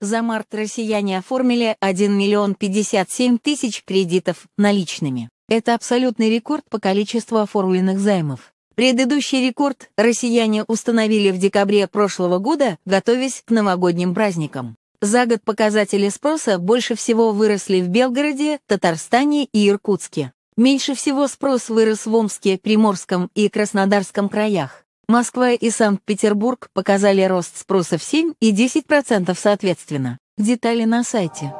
За март россияне оформили 1 миллион 57 тысяч кредитов наличными. Это абсолютный рекорд по количеству оформленных займов. Предыдущий рекорд россияне установили в декабре прошлого года, готовясь к новогодним праздникам. За год показатели спроса больше всего выросли в Белгороде, Татарстане и Иркутске. Меньше всего спрос вырос в Омске, Приморском и Краснодарском краях. Москва и Санкт-Петербург показали рост спроса в 7 и 10% соответственно. Детали на сайте.